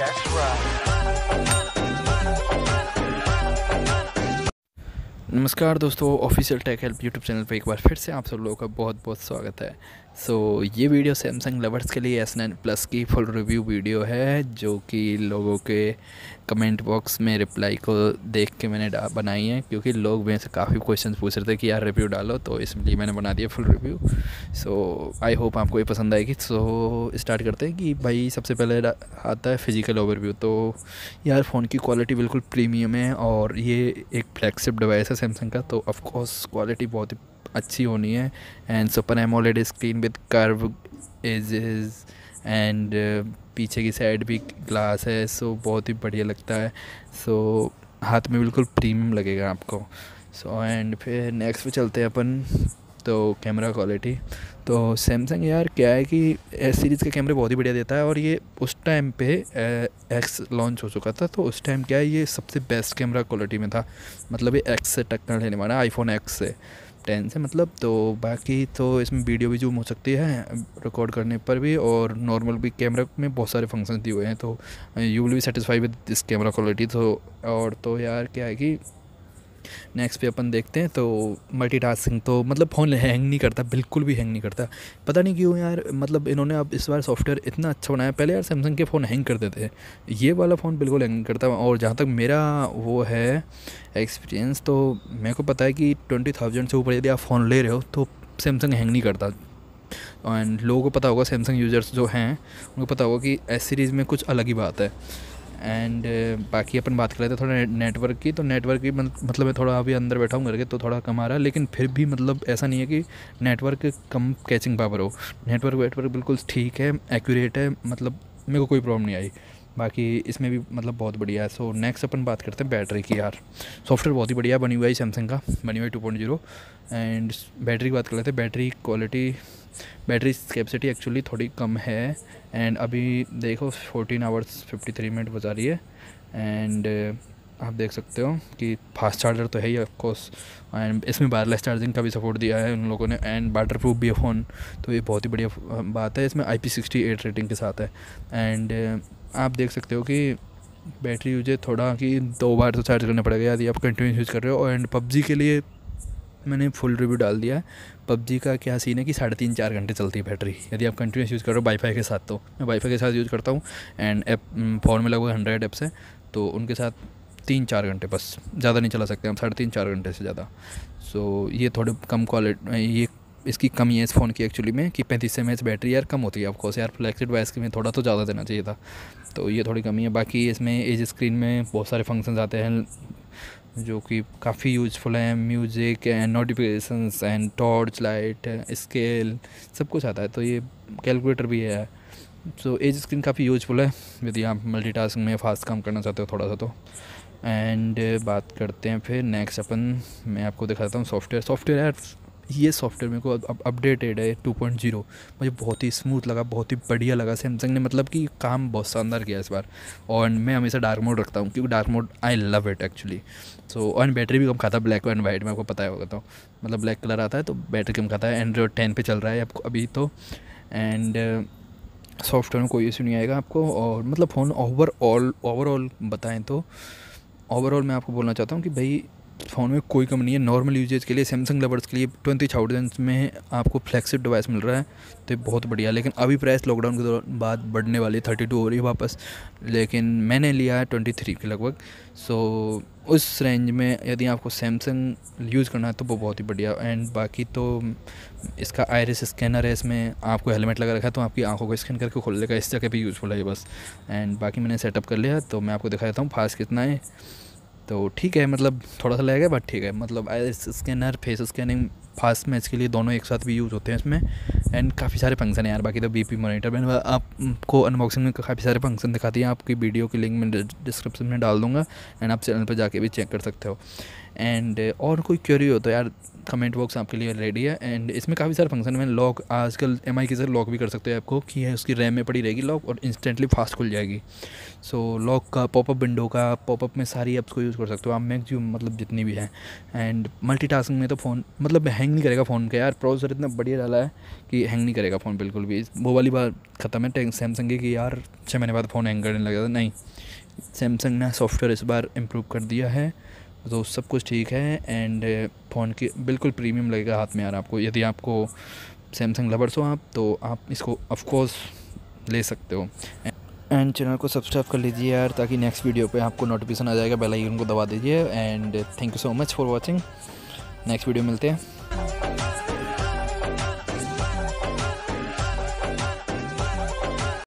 That's right. नमस्कार दोस्तों official tech help YouTube channel पर एक बार फिर से आप सब लोगों का बहुत बहुत स्वागत है सो so, ये वीडियो सैमसंग लवर्स के लिए एस नाइन प्लस की फुल रिव्यू वीडियो है जो कि लोगों के कमेंट बॉक्स में रिप्लाई को देख के मैंने बनाई है क्योंकि लोग मेरे से काफ़ी क्वेश्चन पूछ रहे थे कि यार रिव्यू डालो तो इसलिए मैंने बना दिया full review so I hope आपको ये पसंद आएगी सो so, स्टार्ट करते हैं कि भाई सबसे पहले आता है फिज़िकल ओवरव्यू तो यार फ़ोन की क्वालिटी बिल्कुल प्रीमियम है और ये एक फ्लैगशिप डिवाइस है सैमसंग का तो ऑफकोर्स क्वालिटी बहुत ही अच्छी होनी है and super AMOLED screen with curve edges and पीछे की साइड भी ग्लास है सो बहुत ही बढ़िया लगता है सो हाथ में बिल्कुल प्रीमियम लगेगा आपको सो एंड फिर नेक्स्ट पे चलते हैं अपन तो कैमरा क्वालिटी तो सैमसंग यार क्या है कि एस सीरीज़ के कैमरे बहुत ही बढ़िया देता है और ये उस टाइम पे एक्स लॉन्च हो चुका था तो उस टाइम क्या है ये सबसे बेस्ट कैमरा क्वालिटी में था मतलब ये एक्स से टक्कर लेने वाला आईफोन एक्स से टेन से मतलब तो बाकी तो इसमें वीडियो भी जूम हो सकती है रिकॉर्ड करने पर भी और नॉर्मल भी कैमरा में बहुत सारे फंक्शन दिए हुए हैं तो यू विल भी satisfy with this camera quality तो और तो यार क्या है कि नेक्स्ट पे अपन देखते हैं तो मल्टीटास्किंग तो मतलब फ़ोन हैंग नहीं करता बिल्कुल भी हैंग नहीं करता पता नहीं क्यों यार मतलब इन्होंने अब इस बार सॉफ्टवेयर इतना अच्छा बनाया पहले यार सैमसंग के फ़ोन हैंग करते थे ये वाला फ़ोन बिल्कुल हैंग करता और जहाँ तक मेरा वो है एक्सपीरियंस तो मेरे को पता है कि ट्वेंटी थाउजेंड से ऊपर यदि आप फ़ोन ले रहे हो तो सैमसंग हैंग नहीं करता एंड लोगों को पता होगा सैमसंग यूज़र्स जो हैं उनको पता होगा कि एस सीरीज़ में कुछ अलग ही बात है एंड uh, बाकी अपन बात कर रहे थे थोड़ा नेटवर्क की तो नेटवर्क की मतलब मैं थोड़ा अभी अंदर बैठा हूँ घर के तो थोड़ा कम आ रहा है लेकिन फिर भी मतलब ऐसा नहीं है कि नेटवर्क कम कैचिंग पावर हो नेटवर्क वेटवर्क बिल्कुल ठीक है एक्यूरेट है मतलब मेरे को कोई प्रॉब्लम नहीं आई बाकी इसमें भी मतलब बहुत बढ़िया है सो नेक्स्ट अपन बात करते हैं बैटरी की यार सॉफ्टवेयर बहुत ही बढ़िया बनी हुई है सैमसंग का बनी हुई two point zero and battery की बात कर लेते हैं battery quality battery capacity actually थोड़ी कम है एंड अभी देखो fourteen hours fifty three minute बता रही है एंड आप देख सकते हो कि फास्ट चार्जर तो है ही ऑफकोर्स एंड इसमें वायरलेस चार्जिंग का भी सपोर्ट दिया है उन लोगों ने एंड वाटर प्रूफ भी है फ़ोन तो ये बहुत ही बढ़िया बात है इसमें I P sixty eight rating के साथ है एंड आप देख सकते हो कि बैटरी यूज थोड़ा कि दो बार तो चार्ज करना पड़ेगा यदि आप कंटिन्यूस यूज़ कर रहे हो एंड पबजी के लिए मैंने फुल रिव्यू डाल दिया है पबजी का क्या सीन है कि साढ़े तीन चार घंटे चलती है बैटरी यदि आप कंटिन्यूस यूज़ कर रहे हो वाईफाई के साथ तो मैं वाईफाई के साथ यूज़ करता हूँ एंड ऐप फ़ोन में लगभग हंड्रेड एप्स हैं तो उनके साथ तीन चार घंटे बस ज़्यादा नहीं चला सकते हम साढ़े तीन चार घंटे से ज़्यादा सो so, ये थोड़े कम क्वालिटी ये इसकी कमी है इस फ़ोन की एक्चुअली में कि पैंतीस एम एच बैटरी यार कम होती है ऑफकोर्स यार फ्लैक्सिड वाइस में थोड़ा तो ज़्यादा देना चाहिए था तो ये थोड़ी कमी है बाकी इसमें एज स्क्रीन में बहुत सारे फंक्शन आते हैं जो कि काफ़ी यूजफुल हैं music and notification and torch light scale सब कुछ आता है तो ये कैलकुलेटर भी है सो एज स्क्रीन काफ़ी यूजफुल है यदि आप मल्टीटास्क में फास्ट काम करना चाहते हो थोड़ा सा तो एंड uh, बात करते हैं फिर नेक्स्ट अपन मैं आपको दिखाता हूँ सॉफ्टवेयर सॉफ्टवेयर यार ये सॉफ्टवेयर मेरे को अब अपडेटेड है टू पॉइंट जीरो मुझे बहुत ही स्मूथ लगा बहुत ही बढ़िया लगा सैमसंग ने मतलब कि काम बहुत शानदार किया इस बार और मैं हमेशा डार्क मोड रखता हूँ क्योंकि dark mode I love it actually so and battery भी कम खाता है ब्लैक एंड वाइट में आपको पता ही होगा तो मतलब ब्लैक कलर आता है तो बैटरी कम खाता है एंड्रॉयड टेन पर चल रहा है आपको अभी तो एंड सॉफ्टवेयर uh, में कोई इशू नहीं आएगा आपको और मतलब फ़ोन ओवरऑल ओवरऑल बताएं तो ओवरऑल मैं आपको बोलना चाहता हूँ कि भाई फ़ोन में कोई कमी नहीं है नॉर्मल यूजेज के लिए सैमसंग लवर्स के लिए ट्वेंटी थाउजेंड में आपको फ्लैक्सिप डिवाइस मिल रहा है तो बहुत बढ़िया लेकिन अभी प्राइस लॉकडाउन के दौरान बाद बढ़ने वाली थर्टी टू हो रही है वापस लेकिन मैंने लिया है ट्वेंटी थ्री के लगभग सो उस रेंज में यदि आपको सैमसंग यूज़ करना है तो वो बहुत ही बढ़िया एंड बाकी तो इसका आयरिस स्कैनर है इसमें आपको हेलमेट लगा रखा है तो आपकी आंखों को स्कैन करके खोल लेगा इस जगह भी यूज़फुल है बस एंड बाकी मैंने सेटअप कर लिया तो मैं आपको दिखा देता हूँ फास्ट कितना है तो ठीक है मतलब थोड़ा सा लगेगा बट ठीक है मतलब iris scanner face scanning fast match के लिए दोनों एक साथ भी यूज़ होते हैं इसमें एंड काफ़ी सारे फंक्शन हैं यार बाकी तो बीपी मॉनिटर में आपको अनबॉक्सिंग में काफ़ी सारे फंक्शन दिखाती हैं आपकी वीडियो की लिंक में डिस्क्रिप्शन में डाल दूँगा एंड आप चैनल पर जाके भी चेक कर सकते हो एंड uh, और कोई क्यूरी हो तो यार कमेंट बॉक्स आपके लिए रेडी है एंड इसमें काफ़ी सारे फंक्शन में लॉक आजकल एम आई के साथ लॉक भी कर सकते हैं आपको कि है उसकी रैम में पड़ी रहेगी लॉक और इंस्टेंटली फास्ट खुल जाएगी सो so, लॉक का पॉपअप विंडो का पॉपअप में सारी ऐप्स को यूज़ कर सकते हो आप मैक्सिमम मतलब जितनी भी हैं एंड मल्टी में तो फ़ोन मतलब हैंग नहीं करेगा फ़ोन का यार प्रोसेसर इतना बढ़िया डाला है कि हैंग नहीं करेगा फ़ोन बिल्कुल भी वो वाली बात ख़त्म है सैमसंग की यार छः महीने बाद फ़ोन हैंग करने लगा था नहीं सैमसंग ने सॉफ्टवेयर इस बार इम्प्रूव कर दिया है तो सब कुछ ठीक है एंड फ़ोन की बिल्कुल प्रीमियम लगेगा हाथ में यार आपको यदि आपको सैमसंग लवर्स हो आप तो आप इसको ऑफकोर्स ले सकते हो एंड चैनल को सब्सक्राइब कर लीजिए यार ताकि नेक्स्ट वीडियो पे आपको नोटिफिकेशन आ जाएगा बेल आइकन को दबा दीजिए and thank you so much for watching next video मिलते हैं